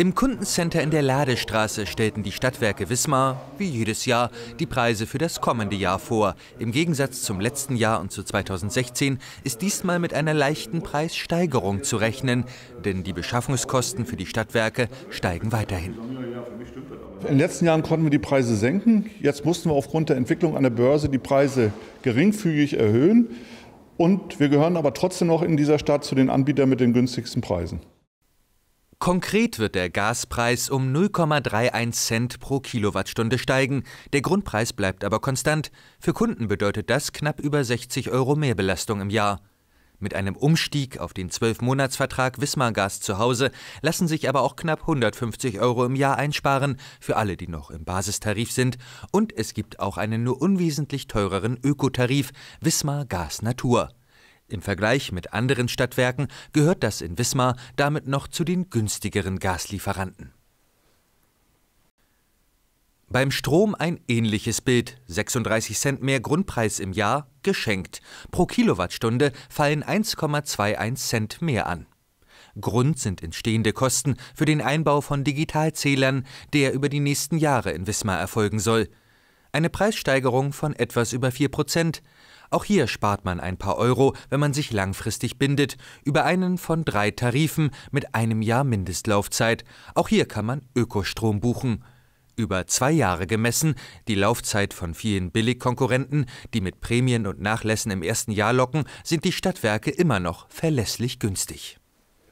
Im Kundencenter in der Ladestraße stellten die Stadtwerke Wismar, wie jedes Jahr, die Preise für das kommende Jahr vor. Im Gegensatz zum letzten Jahr und zu 2016 ist diesmal mit einer leichten Preissteigerung zu rechnen, denn die Beschaffungskosten für die Stadtwerke steigen weiterhin. In den letzten Jahren konnten wir die Preise senken. Jetzt mussten wir aufgrund der Entwicklung an der Börse die Preise geringfügig erhöhen. Und wir gehören aber trotzdem noch in dieser Stadt zu den Anbietern mit den günstigsten Preisen. Konkret wird der Gaspreis um 0,31 Cent pro Kilowattstunde steigen, der Grundpreis bleibt aber konstant. Für Kunden bedeutet das knapp über 60 Euro Mehrbelastung im Jahr. Mit einem Umstieg auf den 12-Monats-Vertrag Wismar Gas zu Hause lassen sich aber auch knapp 150 Euro im Jahr einsparen, für alle, die noch im Basistarif sind. Und es gibt auch einen nur unwesentlich teureren Ökotarif Wismar Gas Natur. Im Vergleich mit anderen Stadtwerken gehört das in Wismar damit noch zu den günstigeren Gaslieferanten. Beim Strom ein ähnliches Bild. 36 Cent mehr Grundpreis im Jahr geschenkt. Pro Kilowattstunde fallen 1,21 Cent mehr an. Grund sind entstehende Kosten für den Einbau von Digitalzählern, der über die nächsten Jahre in Wismar erfolgen soll. Eine Preissteigerung von etwas über 4 Prozent. Auch hier spart man ein paar Euro, wenn man sich langfristig bindet, über einen von drei Tarifen mit einem Jahr Mindestlaufzeit. Auch hier kann man Ökostrom buchen. Über zwei Jahre gemessen, die Laufzeit von vielen Billigkonkurrenten, die mit Prämien und Nachlässen im ersten Jahr locken, sind die Stadtwerke immer noch verlässlich günstig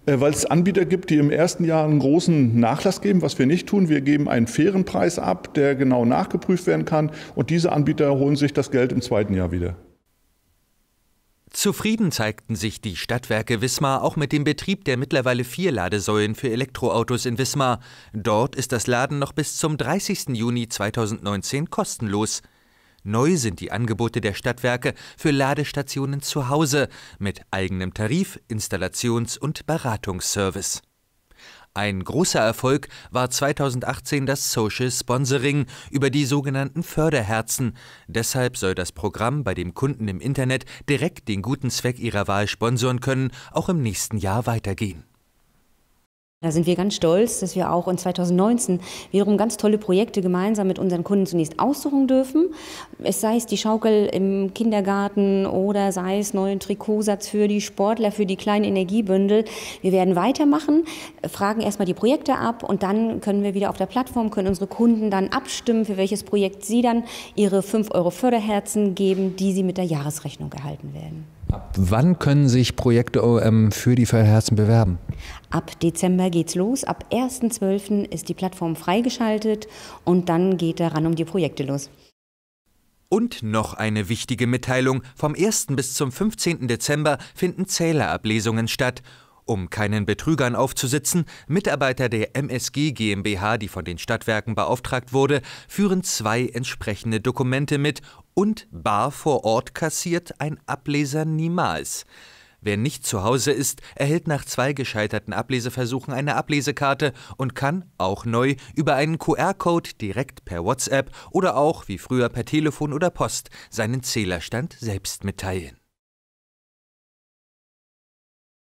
äh, weil es Anbieter gibt, die im ersten Jahr einen großen Nachlass geben, was wir nicht tun. Wir geben einen fairen Preis ab, der genau nachgeprüft werden kann. Und diese Anbieter holen sich das Geld im zweiten Jahr wieder. Zufrieden zeigten sich die Stadtwerke Wismar auch mit dem Betrieb der mittlerweile vier Ladesäulen für Elektroautos in Wismar. Dort ist das Laden noch bis zum 30. Juni 2019 kostenlos. Neu sind die Angebote der Stadtwerke für Ladestationen zu Hause mit eigenem Tarif, Installations- und Beratungsservice. Ein großer Erfolg war 2018 das Social Sponsoring über die sogenannten Förderherzen. Deshalb soll das Programm bei dem Kunden im Internet direkt den guten Zweck ihrer Wahl sponsoren können, auch im nächsten Jahr weitergehen. Da sind wir ganz stolz, dass wir auch in 2019 wiederum ganz tolle Projekte gemeinsam mit unseren Kunden zunächst aussuchen dürfen. Es sei es die Schaukel im Kindergarten oder sei es neuen Trikotsatz für die Sportler, für die kleinen Energiebündel. Wir werden weitermachen, fragen erstmal die Projekte ab und dann können wir wieder auf der Plattform, können unsere Kunden dann abstimmen, für welches Projekt sie dann ihre 5 Euro Förderherzen geben, die sie mit der Jahresrechnung erhalten werden. Ab wann können sich Projekte ähm, für die Förderherzen bewerben? Ab Dezember geht's los. Ab 1.12. ist die Plattform freigeschaltet und dann geht daran um die Projekte los. Und noch eine wichtige Mitteilung. Vom 1. bis zum 15. Dezember finden Zählerablesungen statt. Um keinen Betrügern aufzusitzen, Mitarbeiter der MSG GmbH, die von den Stadtwerken beauftragt wurde, führen zwei entsprechende Dokumente mit und bar vor Ort kassiert ein Ableser niemals. Wer nicht zu Hause ist, erhält nach zwei gescheiterten Ableseversuchen eine Ablesekarte und kann, auch neu, über einen QR-Code direkt per WhatsApp oder auch, wie früher, per Telefon oder Post seinen Zählerstand selbst mitteilen.